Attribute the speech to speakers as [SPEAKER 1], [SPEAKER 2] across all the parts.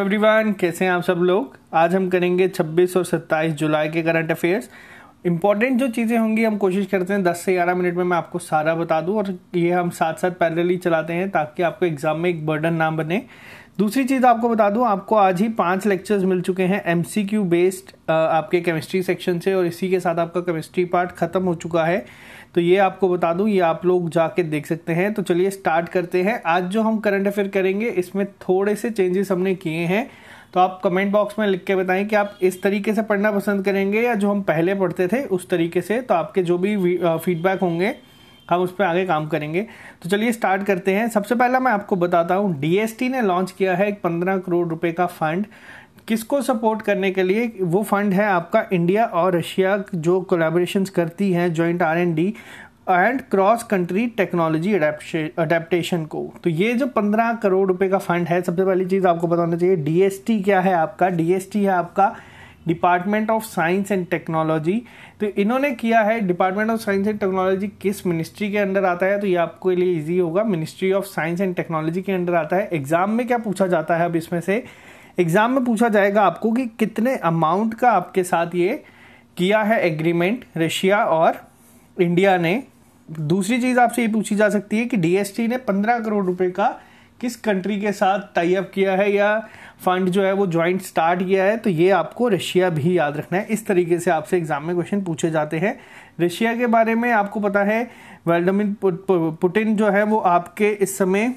[SPEAKER 1] everyone कैसे हैं आप सब लोग आज हम करेंगे 26 और 27 जुलाई के करंट अफेयर्स इंपॉर्टेंट जो चीज़ें होंगी हम कोशिश करते हैं 10 से 11 मिनट में मैं आपको सारा बता दूं और ये हम साथ साथ पैरेलली चलाते हैं ताकि आपको एग्जाम में एक बर्डन ना बने दूसरी चीज़ आपको बता दूं आपको आज ही पांच लेक्चर्स मिल चुके हैं एम बेस्ड आपके केमिस्ट्री सेक्शन से और इसी के साथ आपका केमिस्ट्री पार्ट खत्म हो चुका है तो ये आपको बता दूं ये आप लोग जाके देख सकते हैं तो चलिए स्टार्ट करते हैं आज जो हम करंट अफेयर करेंगे इसमें थोड़े से चेंजेस हमने किए हैं तो आप कमेंट बॉक्स में लिख के बताएं कि आप इस तरीके से पढ़ना पसंद करेंगे या जो हम पहले पढ़ते थे उस तरीके से तो आपके जो भी फीडबैक होंगे हम उस पर आगे काम करेंगे तो चलिए स्टार्ट करते हैं सबसे पहला मैं आपको बताता हूँ डीएसटी ने लॉन्च किया है एक पंद्रह करोड़ रुपए का फंड किसको सपोर्ट करने के लिए वो फंड है आपका इंडिया और रशिया जो कोलेबोरेशन करती हैं joint R and D and cross country technology adaptation को तो ये जो पंद्रह करोड़ रुपए का फंड है सबसे पहली चीज़ आपको बताना चाहिए डीएसटी क्या है आपका डीएसटी है आपका department of science and technology तो इन्होंने किया है department of science and technology किस मिनिस्ट्री के अंडर आता है तो ये आपके लिए ईजी होगा ministry of science and technology के अंडर आता है एग्जाम में क्या पूछा जाता है अब इसमें से एग्जाम में पूछा जाएगा आपको कि कितने अमाउंट का आपके साथ ये किया है एग्रीमेंट रशिया और इंडिया ने दूसरी चीज़ आपसे ये पूछी जा सकती है कि डीएसटी ने पंद्रह करोड़ रुपए का किस कंट्री के साथ टाई अप किया है या फंड जो है वो ज्वाइंट स्टार्ट किया है तो ये आपको रशिया भी याद रखना है इस तरीके से आपसे एग्जाम में क्वेश्चन पूछे जाते हैं रशिया के बारे में आपको पता है वेल्डमिन पुटिन जो है वो आपके इस समय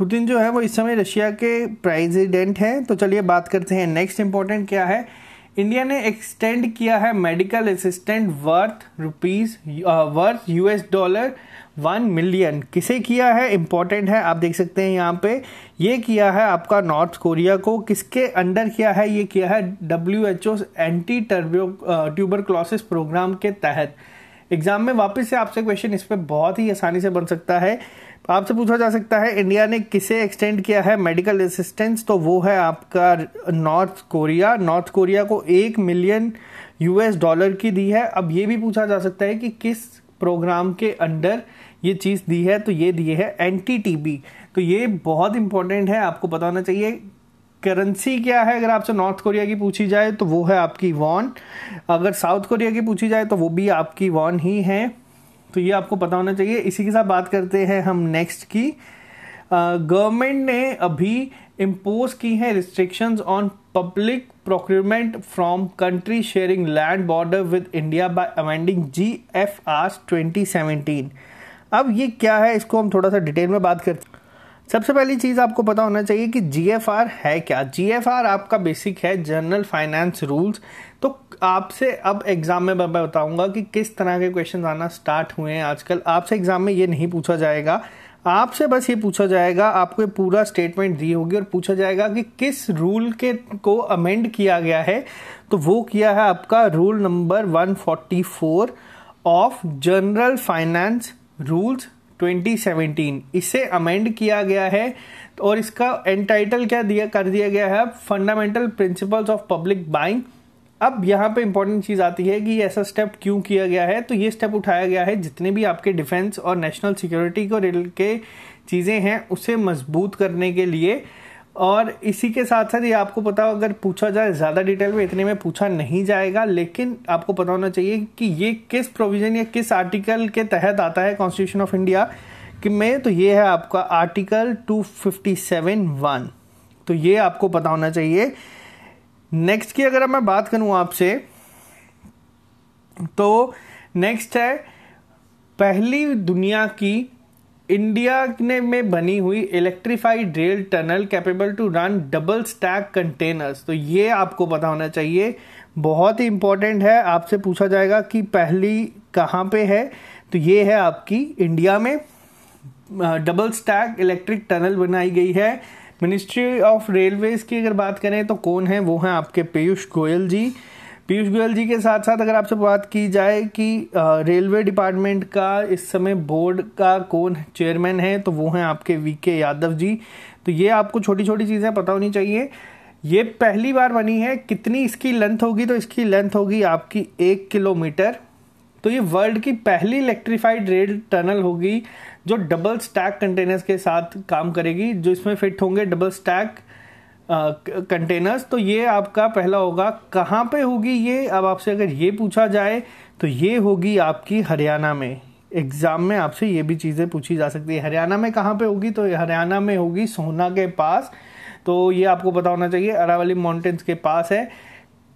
[SPEAKER 1] पुतिन जो है वो इस समय रशिया के प्रेसिडेंट हैं तो चलिए बात करते हैं नेक्स्ट इंपॉर्टेंट क्या है इंडिया ने एक्सटेंड किया है medical assistant worth rupees worth US dollar one million किसे किया है इम्पॉर्टेंट है आप देख सकते हैं यहाँ पे ये किया है आपका नॉर्थ कोरिया को किसके अंडर किया है ये किया है डब्ल्यू एच ओ एंटी टर्ब्यो ट्यूबर क्लॉसिस प्रोग्राम के तहत एग्जाम में वापस से आपसे क्वेश्चन इस पर बहुत ही आसानी से बन सकता है आपसे पूछा जा सकता है इंडिया ने किसे एक्सटेंड किया है मेडिकल असिस्टेंस तो वो है आपका नॉर्थ कोरिया नॉर्थ कोरिया को एक मिलियन यूएस डॉलर की दी है अब ये भी पूछा जा सकता है कि किस प्रोग्राम के अंडर ये चीज़ दी है तो ये दी है एंटी टीबी तो ये बहुत इंपॉर्टेंट है आपको बताना चाहिए करेंसी क्या है अगर आपसे नॉर्थ कोरिया की पूछी जाए तो वो है आपकी वॉन अगर साउथ कोरिया की पूछी जाए तो वो भी आपकी वॉन ही है तो ये आपको पता होना चाहिए इसी के साथ बात करते हैं हम नेक्स्ट की गवर्नमेंट ने अभी इम्पोज की है restrictions on public procurement from country sharing land border with India by amending G F R twenty seventeen अब ये क्या है इसको हम थोड़ा सा डिटेल में बात करते हैं सबसे पहली चीज़ आपको पता होना चाहिए कि जी है क्या जी आपका बेसिक है जनरल फाइनेंस रूल्स तो आपसे अब एग्ज़ाम में मैं बताऊंगा कि किस तरह के क्वेश्चन आना स्टार्ट हुए हैं आजकल आपसे एग्ज़ाम में ये नहीं पूछा जाएगा आपसे बस ये पूछा जाएगा आपको पूरा स्टेटमेंट दी होगी और पूछा जाएगा कि किस रूल के को अमेंड किया गया है तो वो किया है आपका rule number 144 of general finance rules 2017 इसे अमेंड किया गया है और इसका एंटाइटल क्या दिया कर दिया गया है fundamental principles of public buying अब यहाँ पे इंपॉर्टेंट चीज़ आती है कि ऐसा स्टेप क्यों किया गया है तो ये स्टेप उठाया गया है जितने भी आपके डिफेंस और नेशनल सिक्योरिटी को रिल के चीज़ें हैं उसे मजबूत करने के लिए और इसी के साथ साथ ये आपको पता हो अगर पूछा जाए ज़्यादा डिटेल में इतने में पूछा नहीं जाएगा लेकिन आपको पता होना चाहिए कि ये किस प्रोविज़न या किस आर्टिकल के तहत आता है कॉन्स्टिट्यूशन ऑफ इंडिया कि में तो ये है आपका article two fifty seven one तो ये आपको पता होना चाहिए नेक्स्ट की अगर मैं बात करूं आपसे तो नेक्स्ट है पहली दुनिया की इंडिया ने में बनी हुई electrified rail tunnel capable to run double stack containers तो ये आपको पता होना चाहिए बहुत ही इंपॉर्टेंट है आपसे पूछा जाएगा कि पहली कहाँ पे है तो ये है आपकी इंडिया में डबल स्टैक इलेक्ट्रिक टनल बनाई गई है मिनिस्ट्री ऑफ रेलवेज की अगर बात करें तो कौन है वो हैं आपके पीयूष गोयल जी पीयूष गोयल जी के साथ साथ अगर आपसे बात की जाए कि रेलवे डिपार्टमेंट का इस समय बोर्ड का कौन चेयरमैन है तो वो हैं आपके वी के यादव जी तो ये आपको छोटी छोटी चीज़ें पता होनी चाहिए ये पहली बार बनी है कितनी इसकी लेंथ होगी तो इसकी लेंथ होगी आपकी एक किलोमीटर तो ये वर्ल्ड की पहली इलेक्ट्रीफाइड रेल टनल होगी जो डबल स्टैक कंटेनर्स के साथ काम करेगी जो इसमें फिट होंगे डबल स्टैक कंटेनर्स तो ये आपका पहला होगा कहाँ पे होगी ये अब आपसे अगर ये पूछा जाए तो ये होगी आपकी हरियाणा में एग्जाम में आपसे ये भी चीज़ें पूछी जा सकती है हरियाणा में कहाँ पे होगी तो हरियाणा में होगी सोना के पास तो ये आपको पता होना चाहिए अरावली माउंटेन्स के पास है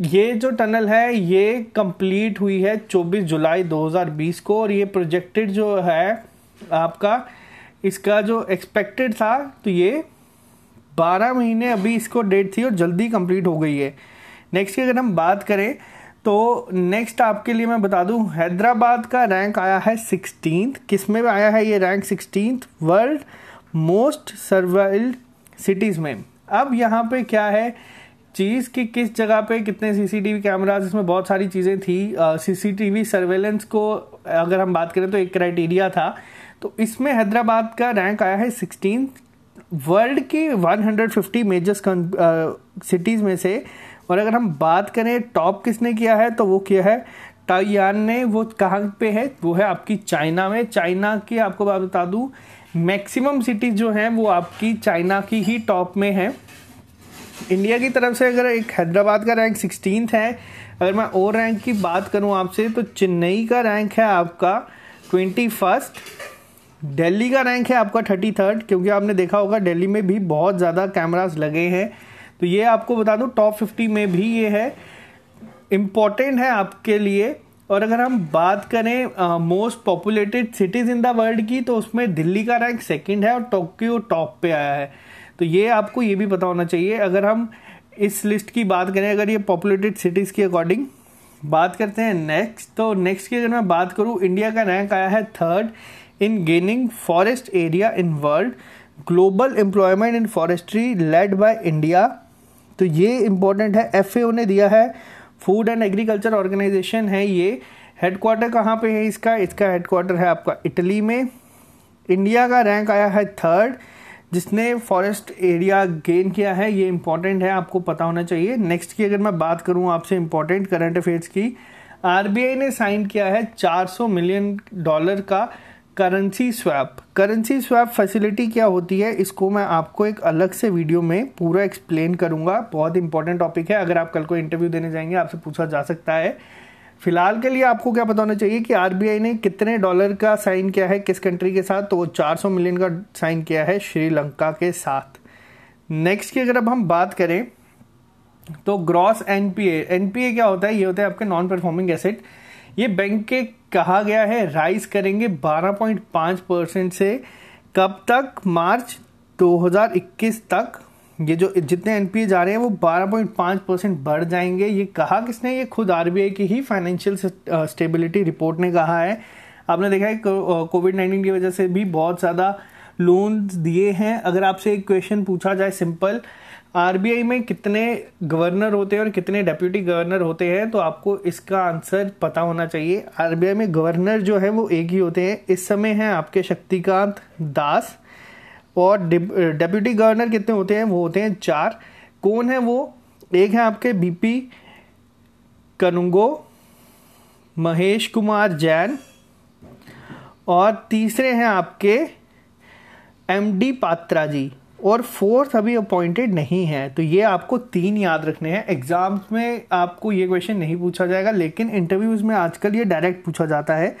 [SPEAKER 1] ये जो टनल है ये कंप्लीट हुई है 24 जुलाई 2020 को और ये प्रोजेक्टेड जो है आपका इसका जो एक्सपेक्टेड था तो ये 12 महीने अभी इसको डेट थी और जल्दी कंप्लीट हो गई है नेक्स्ट की अगर हम बात करें तो नेक्स्ट आपके लिए मैं बता दूं हैदराबाद का रैंक आया है सिक्सटीन किस में आया है ये rank sixteen world most surveilled cities में अब यहाँ पे क्या है चीज़ कि किस जगह पे कितने सीसीटीवी कैमराज इसमें बहुत सारी चीज़ें थी सीसीटीवी सर्वेलेंस को अगर हम बात करें तो एक क्राइटेरिया था तो इसमें हैदराबाद का रैंक आया है सिक्सटीन वर्ल्ड की 150 मेजर्स सिटीज़ में से और अगर हम बात करें टॉप किसने किया है तो वो किया है ताइयान ने वो कहाँ पे है वो है आपकी चाइना में चाइना की आपको बात बता दूँ मैक्सिमम सिटीज़ जो हैं वो आपकी चाइना की ही टॉप में हैं इंडिया की तरफ से अगर एक हैदराबाद का रैंक सिक्सटीन है अगर मैं और रैंक की बात करूँ आपसे तो चेन्नई का रैंक है आपका ट्वेंटी फर्स्ट दिल्ली का रैंक है आपका थर्टी थर्ड क्योंकि आपने देखा होगा दिल्ली में भी बहुत ज़्यादा कैमराज लगे हैं तो ये आपको बता दूँ टॉप फिफ्टी में भी ये है इम्पॉर्टेंट है आपके लिए और अगर हम बात करें most populated cities in the world की तो उसमें दिल्ली का रैंक सेकेंड है और टोक्यो टॉप पे आया है तो ये आपको ये भी पता होना चाहिए अगर हम इस लिस्ट की बात करें अगर ये पॉपुलेटेड सिटीज़ के अकॉर्डिंग बात करते हैं नेक्स्ट तो नेक्स्ट की अगर मैं बात करूँ इंडिया का रैंक आया है third in gaining forest area in world global employment in forestry led by India तो ये इम्पोर्टेंट है एफ ने दिया है फूड एंड एग्रीकल्चर ऑर्गेनाइजेशन है ये हेडक्वार्टर कहाँ पे है इसका इसका हेडक्वार्टर है आपका इटली में इंडिया का रैंक आया है थर्ड जिसने फॉरेस्ट एरिया गेन किया है ये इंपॉर्टेंट है आपको पता होना चाहिए नेक्स्ट की अगर मैं बात करूँ आपसे इंपॉर्टेंट करंट अफेयर्स की आर ने साइन किया है 400 मिलियन डॉलर का currency swap currency swap facility क्या होती है इसको मैं आपको एक अलग से वीडियो में पूरा एक्सप्लेन करूंगा बहुत इंपॉर्टेंट टॉपिक है अगर आप कल को इंटरव्यू देने जाएंगे आपसे पूछा जा सकता है फिलहाल के लिए आपको क्या बताना चाहिए कि आरबीआई ने कितने डॉलर का साइन किया है किस कंट्री के साथ तो वो 400 मिलियन का साइन किया है श्रीलंका के साथ नेक्स्ट की अगर अब हम बात करें तो ग्रॉस एनपीए एनपीए क्या होता है ये होता है आपके नॉन परफॉर्मिंग एसेट ये बैंक के कहा गया है राइज करेंगे 12.5 परसेंट से कब तक मार्च 2021 तक ये जो जितने एन जा रहे हैं वो 12.5 परसेंट बढ़ जाएंगे ये कहा किसने ये खुद आर की ही फाइनेंशियल स्टेबिलिटी रिपोर्ट ने कहा है आपने देखा है कोविड नाइन्टीन की वजह से भी बहुत ज़्यादा लोन दिए हैं अगर आपसे एक क्वेश्चन पूछा जाए सिंपल आर में कितने गवर्नर होते हैं और कितने डेप्यूटी गवर्नर होते हैं तो आपको इसका आंसर पता होना चाहिए आर में गवर्नर जो है वो एक ही होते हैं इस समय हैं आपके शक्तिकांत दास और डेप्यूटी गवर्नर कितने होते हैं वो होते हैं चार कौन है वो एक है आपके बीपी कनुंगो महेश कुमार जैन और तीसरे हैं आपके एम डी पात्रा जी और फोर्थ अभी अपॉइंटेड नहीं है तो ये आपको तीन याद रखने हैं एग्जाम्स में आपको ये क्वेश्चन नहीं पूछा जाएगा लेकिन इंटरव्यूज़ में आजकल ये डायरेक्ट पूछा जाता है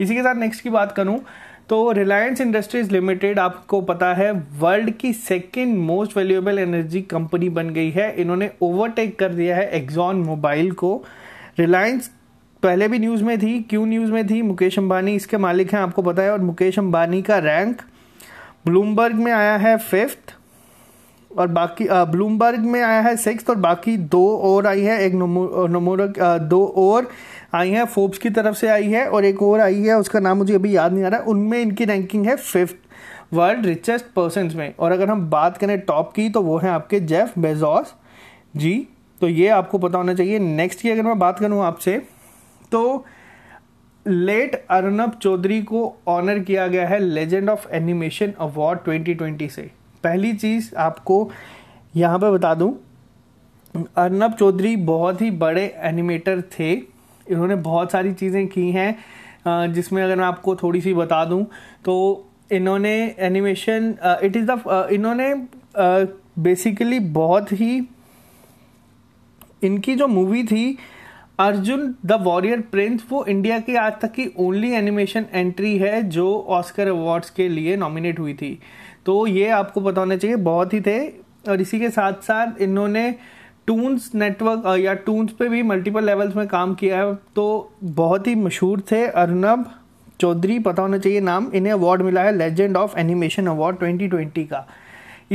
[SPEAKER 1] इसी के साथ नेक्स्ट की बात करूं तो रिलायंस इंडस्ट्रीज लिमिटेड आपको पता है वर्ल्ड की second most valuable energy company बन गई है इन्होंने ओवरटेक कर दिया है एग्जॉन मोबाइल को रिलायंस पहले भी न्यूज़ में थी क्यों न्यूज़ में थी मुकेश अंबानी इसके मालिक हैं आपको पता है और मुकेश अंबानी का रैंक ब्लूमबर्ग में आया है फिफ्थ और बाकी ब्लूमबर्ग में आया है सिक्स और बाकी दो और आई है एक नमो, नमोरक दो और आई है फोर्ब्स की तरफ से आई है और एक और आई है उसका नाम मुझे अभी याद नहीं आ रहा है उनमें इनकी रैंकिंग है फिफ्थ वर्ल्ड रिचेस्ट पर्सन में और अगर हम बात करें टॉप की तो वो है आपके जेफ बेजॉस जी तो ये आपको पता होना चाहिए नेक्स्ट की अगर मैं बात करूँ आपसे तो लेट अर्नब चौधरी को ऑनर किया गया है लेजेंड ऑफ एनिमेशन अवार्ड 2020 से पहली चीज़ आपको यहाँ पे बता दूँ अर्नब चौधरी बहुत ही बड़े एनिमेटर थे इन्होंने बहुत सारी चीज़ें की हैं जिसमें अगर मैं आपको थोड़ी सी बता दूं तो इन्होंने एनिमेशन इट इज़ द इन्होंने बेसिकली बहुत ही इनकी जो मूवी थी अर्जुन द वॉरियर प्रिंस वो इंडिया की आज तक की ओनली एनिमेशन एंट्री है जो ऑस्कर अवार्ड्स के लिए नॉमिनेट हुई थी तो ये आपको बताना चाहिए बहुत ही थे और इसी के साथ साथ इन्होंने टून्स नेटवर्क uh, या टून्स पे भी मल्टीपल लेवल्स में काम किया है तो बहुत ही मशहूर थे अर्नब चौधरी पता होना चाहिए नाम इन्हें अवार्ड मिला है लेजेंड ऑफ एनिमेशन अवार्ड 2020 का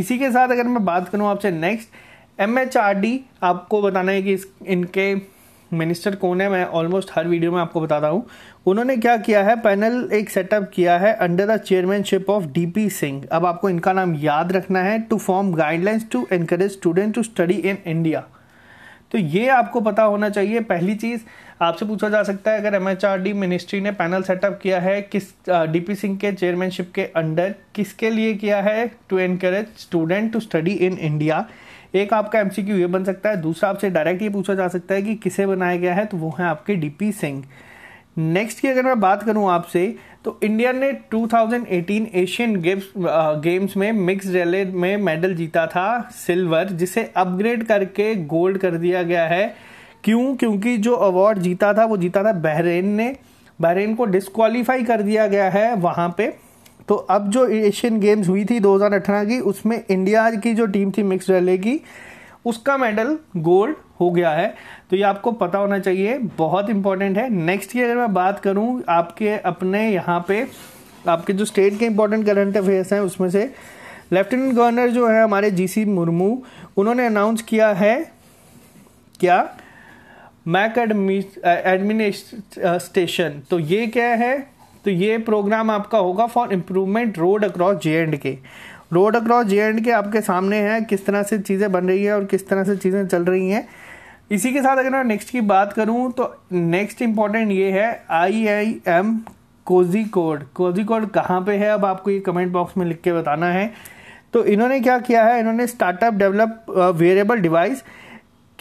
[SPEAKER 1] इसी के साथ अगर मैं बात करूँ आपसे नेक्स्ट एम आपको बताना है कि इस इनके मिनिस्टर कौन है मैं ऑलमोस्ट हर वीडियो में आपको बताता हूँ उन्होंने क्या किया है पैनल एक सेटअप किया है under the chairmanship of DP Singh अब आपको इनका नाम याद रखना है to form guidelines to encourage student to study in India तो ये आपको पता होना चाहिए पहली चीज़ आपसे पूछा जा सकता है अगर एम मिनिस्ट्री ने पैनल सेटअप किया है किस डीपी सिंह के चेयरमैनशिप के अंडर किसके लिए किया है to encourage student to study in India एक आपका एमसीक्यू ये बन सकता है दूसरा आपसे डायरेक्ट ये पूछा जा सकता है कि किसे बनाया गया है तो वो है आपके डीपी सिंह नेक्स्ट की अगर मैं बात करूं आपसे तो इंडिया ने 2018 एशियन गेम्स गेम्स में मिक्स रिले में मेडल जीता था सिल्वर जिसे अपग्रेड करके गोल्ड कर दिया गया है क्यों क्योंकि जो अवार्ड जीता था वो जीता था बहरेन ने बहरेन को डिसक्वालीफाई कर दिया गया है वहाँ पे तो अब जो एशियन गेम्स हुई थी 2018 की उसमें इंडिया की जो टीम थी मिक्स रैले की उसका मेडल गोल्ड हो गया है तो ये आपको पता होना चाहिए बहुत इंपॉर्टेंट है नेक्स्ट की अगर मैं बात करूँ आपके अपने यहाँ पे आपके जो स्टेट के इंपॉर्टेंट करंट अफेयर्स हैं उसमें से लेफ्टिनेंट गवर्नर जो है हमारे जीसी मुर्मू उन्होंने अनाउंस किया है क्या मैक एडमिनिस्ट्रेशन तो ये क्या है तो ये प्रोग्राम आपका होगा for improvement road across J and K road across J and K आपके सामने है किस तरह से चीज़ें बन रही है और किस तरह से चीज़ें चल रही हैं इसी के साथ अगर मैं नेक्स्ट की बात करूं तो नेक्स्ट इम्पॉर्टेंट ये है I I M Kozhikode Kozhikode कहाँ पे है अब आपको ये कमेंट बॉक्स में लिख के बताना है तो इन्होंने क्या किया है इन्होंने स्टार्टअप डेवलप वेरिएबल डिवाइस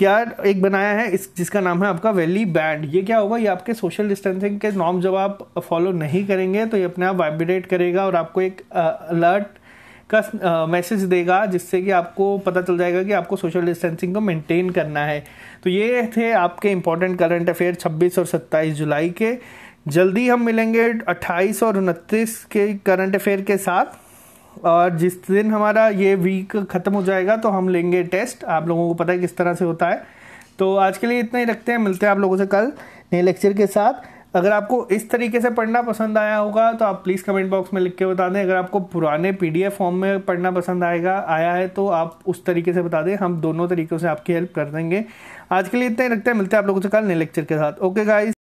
[SPEAKER 1] क्या एक बनाया है इस जिसका नाम है आपका वैली बैंड ये क्या होगा ये आपके सोशल डिस्टेंसिंग के नॉर्म जब आप फॉलो नहीं करेंगे तो ये अपने आप वाइब्रेट करेगा और आपको एक अलर्ट का मैसेज देगा जिससे कि आपको पता चल जाएगा कि आपको सोशल डिस्टेंसिंग को मेंटेन करना है तो ये थे आपके इंपॉर्टेंट करंट अफेयर 26 और 27 जुलाई के जल्दी हम मिलेंगे 28 और उनतीस के करंट अफेयर के साथ और जिस दिन हमारा ये वीक ख़त्म हो जाएगा तो हम लेंगे टेस्ट आप लोगों को पता है किस तरह से होता है तो आज के लिए इतना ही रखते हैं मिलते हैं आप लोगों से कल नए लेक्चर के साथ अगर आपको इस तरीके से पढ़ना पसंद आया होगा तो आप प्लीज़ कमेंट बॉक्स में लिख के बता दें अगर आपको पुराने पी फॉर्म में पढ़ना पसंद आएगा आया है तो आप उस तरीके से बता दें हम दोनों तरीक़ों से आपकी हेल्प कर देंगे आज के लिए इतना ही रखते हैं मिलते हैं आप लोगों से कल नए लेक्चर के साथ ओके गाइज